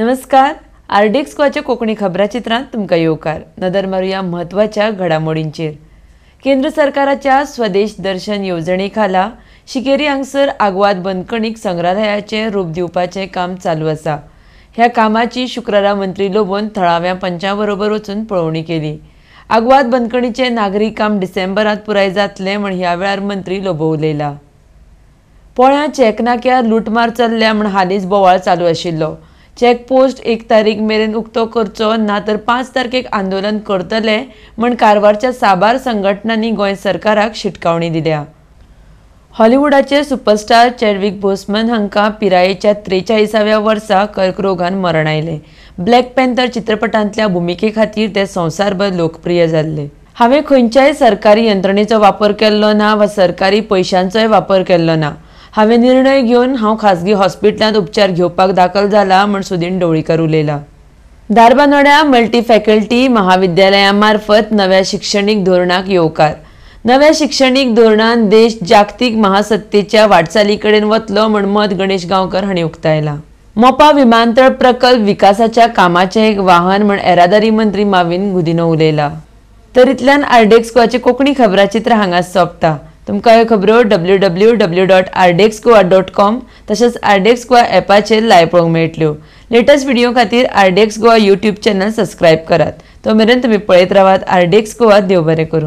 नमस्कार आर्डिक्स कॉच्या कोंकणी खबरा चित्रांत तुमकां येवकार नदर मारुया म्हत्वाच्या घडामोडींचेर केंद्र सरकाराच्या स्वदेश दर्शन येवजणे खाला शिकेरी हांगसर आग्वाद बंदकणीक संग्रहालयाचे रूप दिवपाचें काम चालू आसा ह्या कामाची शुक्रारा मंत्री लोबोन थळाव्या पंचांबरोबर वचून पळोवणी केली आग्वाद बंदकणीचे नागरी काम डिसेंबरात पुराय जातले म्हण ह्या वेळार मंत्री लोबो उलयला पोळ्या चेकनाक्या लुटमार चल्ल्या म्हण हालींच बोवाळ चालू आशिल्लो चेकपोस्ट एक तारीख मेरेन उक्तो करचो ना तर पांच तारखेक आंदोलन करतले म्हण कारवारच्या साबार संघटनांनी गोंय सरकाराक शिटकावणी दिल्या हॉलिवूडाचे सुपरस्टार चॅडविक बोसमन हांकां पिरायेच्या त्रेचाळीसाव्या वर्सा कर्करोगान मरण आयलें ब्लॅक पॅन्थर चित्रपटांतल्या भुमिके खातीर ते संवसारभर लोकप्रिय जाल्ले हांवें खंयच्याय सरकारी यंत्रणेचो वापर केल्लो ना वा सरकारी पैशांचो वापर केल्लो ना हांवें निर्णय घेवन हांव खासगी हॉस्पिटलांत उपचार घेवपाक दाखल झाला म्हूण सुदीन ढवळीकर उलयला दारबानोड्या मल्टी फॅकल्टी मार्फत नव्या शिक्षणीक धोरणाक येवकार नव्या शिक्षणीक धोरणान देश जागतीक महासत्तेच्या वाटचाली कडेन वतलो म्हूण मत गणेश गांवकर हांणी उक्तायला मोपा विमानतळ प्रकल्प विकासाच्या कामाचे एक वाहन म्हूण येरादारी मंत्री माविन गुदिनो उलयला तरीतल्यान आर्डेक्स्कोचे कोंकणी खबराचित्र हांगा सोंपता तुमकां ह्यो खबरो W W W dot RDX Goa dot com तशेंच आरडेक्स गोवा एपाचेर लायव पळोवंक मेळटल्यो लेटस्ट व्हिडियो खातीर RDX Goa YouTube channel subscribe करात तो मेरेन तुमी पळयत रावात आरडेक्स गोवा देव बरें करूं